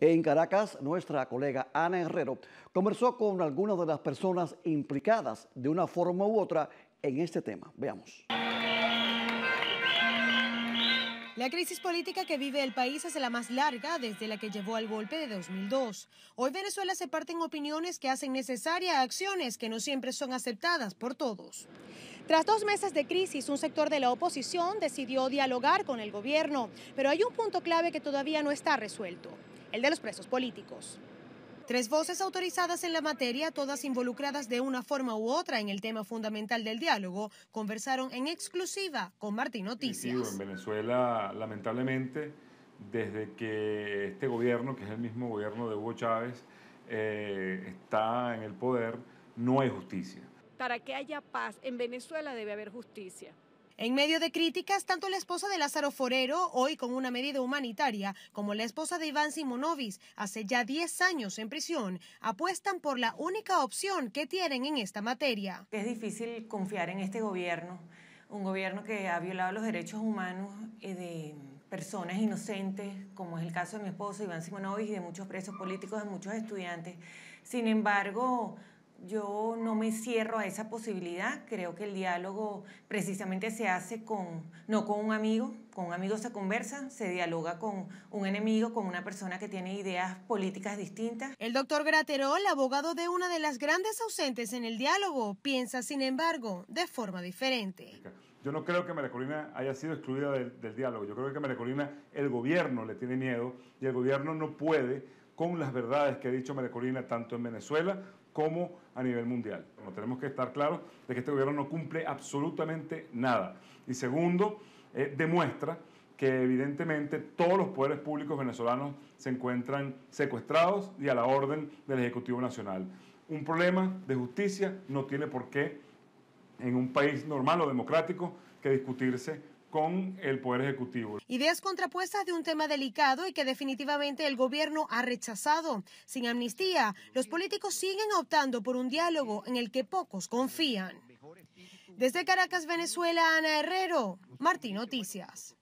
En Caracas, nuestra colega Ana Herrero conversó con algunas de las personas implicadas de una forma u otra en este tema. Veamos. La crisis política que vive el país es la más larga desde la que llevó al golpe de 2002. Hoy Venezuela se parte en opiniones que hacen necesaria acciones que no siempre son aceptadas por todos. Tras dos meses de crisis, un sector de la oposición decidió dialogar con el gobierno, pero hay un punto clave que todavía no está resuelto, el de los presos políticos. Tres voces autorizadas en la materia, todas involucradas de una forma u otra en el tema fundamental del diálogo, conversaron en exclusiva con Martín Noticias. En Venezuela, lamentablemente, desde que este gobierno, que es el mismo gobierno de Hugo Chávez, eh, está en el poder, no hay justicia. Para que haya paz en Venezuela debe haber justicia. En medio de críticas, tanto la esposa de Lázaro Forero, hoy con una medida humanitaria, como la esposa de Iván Simonovis, hace ya 10 años en prisión, apuestan por la única opción que tienen en esta materia. Es difícil confiar en este gobierno, un gobierno que ha violado los derechos humanos eh, de personas inocentes, como es el caso de mi esposo Iván Simonovis y de muchos presos políticos, de muchos estudiantes. Sin embargo, yo no me cierro a esa posibilidad. Creo que el diálogo precisamente se hace con, no con un amigo, con un amigo se conversa, se dialoga con un enemigo, con una persona que tiene ideas políticas distintas. El doctor Graterol, abogado de una de las grandes ausentes en el diálogo, piensa, sin embargo, de forma diferente. Yo no creo que María Corina haya sido excluida del, diálogo. Yo creo que María Corina, el gobierno le tiene miedo y el gobierno no puede con las verdades que ha dicho María Corina tanto en Venezuela como a nivel mundial. tenemos que estar claros de que este gobierno no cumple absolutamente nada. Y segundo, eh, demuestra que evidentemente todos los poderes públicos venezolanos se encuentran secuestrados y a la orden del Ejecutivo Nacional. Un problema de justicia no tiene por qué en un país normal o democrático que discutirse con el Poder Ejecutivo. Ideas contrapuestas de un tema delicado y que definitivamente el gobierno ha rechazado. Sin amnistía, los políticos siguen optando por un diálogo en el que pocos confían. Desde Caracas, Venezuela, Ana Herrero, Martín Noticias.